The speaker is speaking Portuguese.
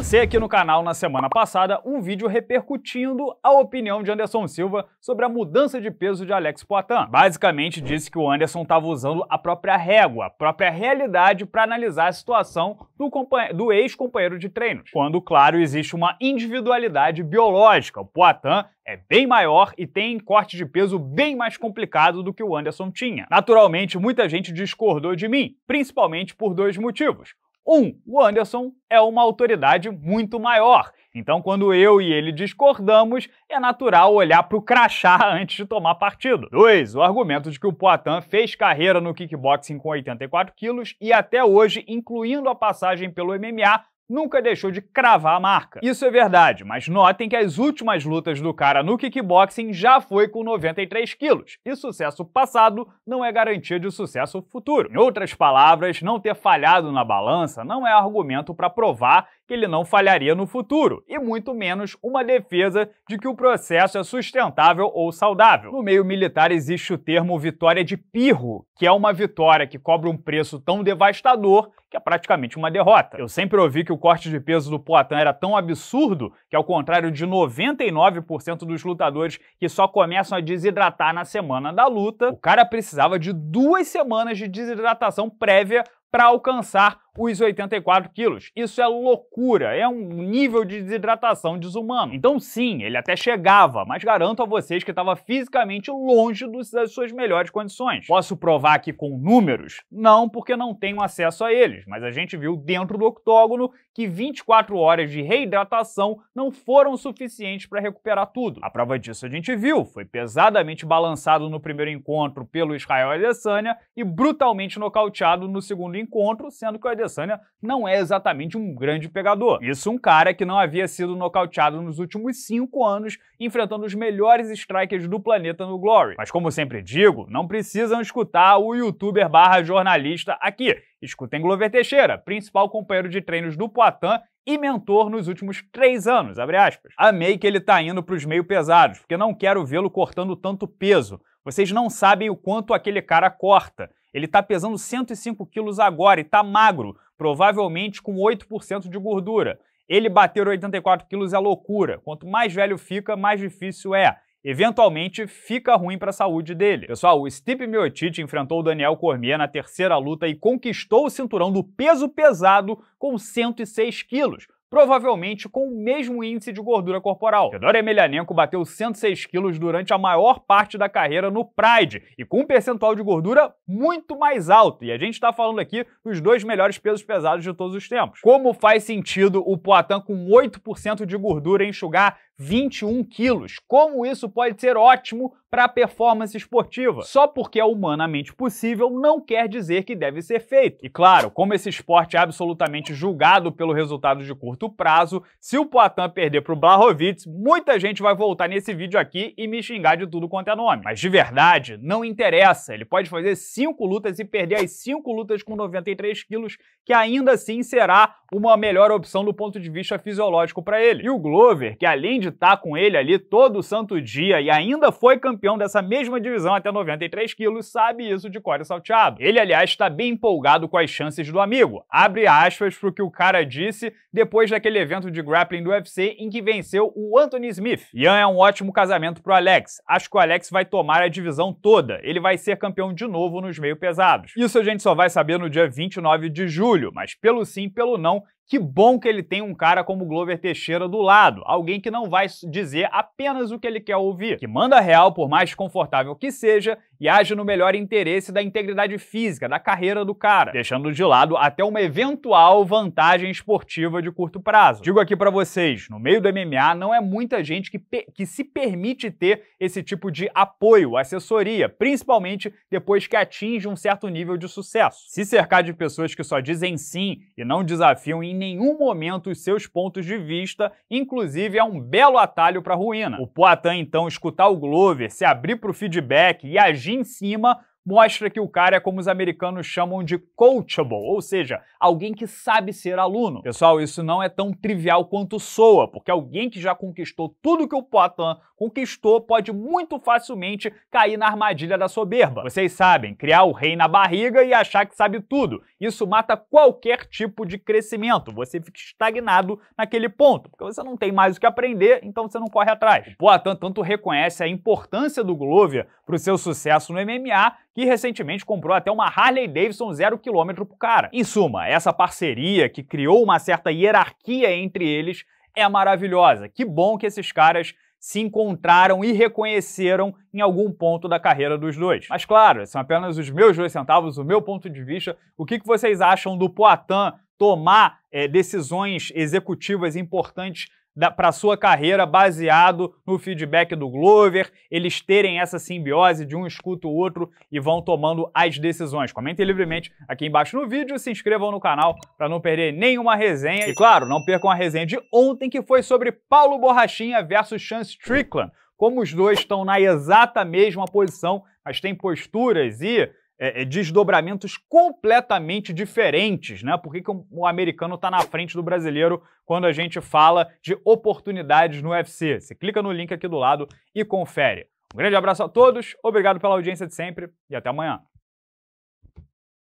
Lancei aqui no canal na semana passada um vídeo repercutindo a opinião de Anderson Silva sobre a mudança de peso de Alex Poitin. Basicamente disse que o Anderson estava usando a própria régua, a própria realidade para analisar a situação do, do ex-companheiro de treinos, quando, claro, existe uma individualidade biológica. O Poitin é bem maior e tem corte de peso bem mais complicado do que o Anderson tinha. Naturalmente, muita gente discordou de mim, principalmente por dois motivos. Um, o Anderson é uma autoridade muito maior. Então, quando eu e ele discordamos, é natural olhar para o crachá antes de tomar partido. 2. O argumento de que o Poitin fez carreira no kickboxing com 84 quilos e até hoje, incluindo a passagem pelo MMA, nunca deixou de cravar a marca. Isso é verdade, mas notem que as últimas lutas do cara no kickboxing já foi com 93 quilos, e sucesso passado não é garantia de sucesso futuro. Em outras palavras, não ter falhado na balança não é argumento para provar que ele não falharia no futuro, e muito menos uma defesa de que o processo é sustentável ou saudável. No meio militar existe o termo vitória de pirro, que é uma vitória que cobra um preço tão devastador que é praticamente uma derrota. Eu sempre ouvi que o corte de peso do Poatan era tão absurdo que, ao contrário de 99% dos lutadores que só começam a desidratar na semana da luta, o cara precisava de duas semanas de desidratação prévia para alcançar os 84 quilos. Isso é loucura, é um nível de desidratação desumano. Então sim, ele até chegava, mas garanto a vocês que estava fisicamente longe das suas melhores condições. Posso provar aqui com números? Não, porque não tenho acesso a eles, mas a gente viu dentro do octógono que 24 horas de reidratação não foram suficientes para recuperar tudo. A prova disso a gente viu, foi pesadamente balançado no primeiro encontro pelo Israel Adesanya e brutalmente nocauteado no segundo encontro, sendo que o Adesanya Adesanya não é exatamente um grande pegador. Isso um cara que não havia sido nocauteado nos últimos cinco anos, enfrentando os melhores strikers do planeta no Glory. Mas como sempre digo, não precisam escutar o youtuber barra jornalista aqui. Escutem Glover Teixeira, principal companheiro de treinos do Poitin e mentor nos últimos três anos, abre aspas. Amei que ele tá indo pros meio pesados, porque não quero vê-lo cortando tanto peso. Vocês não sabem o quanto aquele cara corta. Ele está pesando 105 quilos agora e está magro, provavelmente com 8% de gordura. Ele bater 84 quilos é loucura. Quanto mais velho fica, mais difícil é. Eventualmente, fica ruim para a saúde dele. Pessoal, o Stipe Miocic enfrentou o Daniel Cormier na terceira luta e conquistou o cinturão do peso pesado com 106 quilos provavelmente com o mesmo índice de gordura corporal. Fedor Emelianenko bateu 106 quilos durante a maior parte da carreira no Pride e com um percentual de gordura muito mais alto. E a gente está falando aqui dos dois melhores pesos pesados de todos os tempos. Como faz sentido o Poitin com 8% de gordura enxugar 21 quilos. Como isso pode ser ótimo para a performance esportiva? Só porque é humanamente possível não quer dizer que deve ser feito. E claro, como esse esporte é absolutamente julgado pelo resultado de curto prazo, se o Poitin perder para o Blahovic, muita gente vai voltar nesse vídeo aqui e me xingar de tudo quanto é nome. Mas de verdade, não interessa. Ele pode fazer 5 lutas e perder as 5 lutas com 93 quilos, que ainda assim será uma melhor opção do ponto de vista fisiológico para ele. E o Glover, que além de estar tá com ele ali todo santo dia e ainda foi campeão dessa mesma divisão até 93 quilos, sabe isso de core salteado. Ele, aliás, está bem empolgado com as chances do amigo. Abre aspas pro que o cara disse depois daquele evento de grappling do UFC em que venceu o Anthony Smith. Ian é um ótimo casamento pro Alex. Acho que o Alex vai tomar a divisão toda. Ele vai ser campeão de novo nos meio pesados. Isso a gente só vai saber no dia 29 de julho, mas pelo sim, pelo não, now Que bom que ele tem um cara como Glover Teixeira do lado, alguém que não vai dizer apenas o que ele quer ouvir, que manda real por mais confortável que seja e age no melhor interesse da integridade física, da carreira do cara, deixando de lado até uma eventual vantagem esportiva de curto prazo. Digo aqui para vocês, no meio do MMA não é muita gente que, que se permite ter esse tipo de apoio, assessoria, principalmente depois que atinge um certo nível de sucesso. Se cercar de pessoas que só dizem sim e não desafiam em nenhum momento os seus pontos de vista, inclusive é um belo atalho para a ruína. O Poitin então escutar o Glover, se abrir para o feedback e agir em cima mostra que o cara é como os americanos chamam de coachable, ou seja, alguém que sabe ser aluno. Pessoal, isso não é tão trivial quanto soa, porque alguém que já conquistou tudo que o Potan conquistou pode muito facilmente cair na armadilha da soberba. Vocês sabem, criar o rei na barriga e achar que sabe tudo. Isso mata qualquer tipo de crescimento. Você fica estagnado naquele ponto, porque você não tem mais o que aprender, então você não corre atrás. O Poatan tanto reconhece a importância do Glover para o seu sucesso no MMA que recentemente comprou até uma Harley Davidson quilômetro para pro cara. Em suma, essa parceria que criou uma certa hierarquia entre eles é maravilhosa. Que bom que esses caras se encontraram e reconheceram em algum ponto da carreira dos dois. Mas claro, são apenas os meus dois centavos, o meu ponto de vista. O que, que vocês acham do Poitin tomar é, decisões executivas importantes para sua carreira baseado no feedback do Glover, eles terem essa simbiose de um escuta o outro e vão tomando as decisões. Comentem livremente aqui embaixo no vídeo, se inscrevam no canal para não perder nenhuma resenha e claro, não percam a resenha de ontem que foi sobre Paulo Borrachinha versus Chance Strickland. Como os dois estão na exata mesma posição, mas têm posturas e é, é, desdobramentos completamente diferentes, né? Por que, que o americano está na frente do brasileiro quando a gente fala de oportunidades no UFC? Você clica no link aqui do lado e confere. Um grande abraço a todos, obrigado pela audiência de sempre e até amanhã.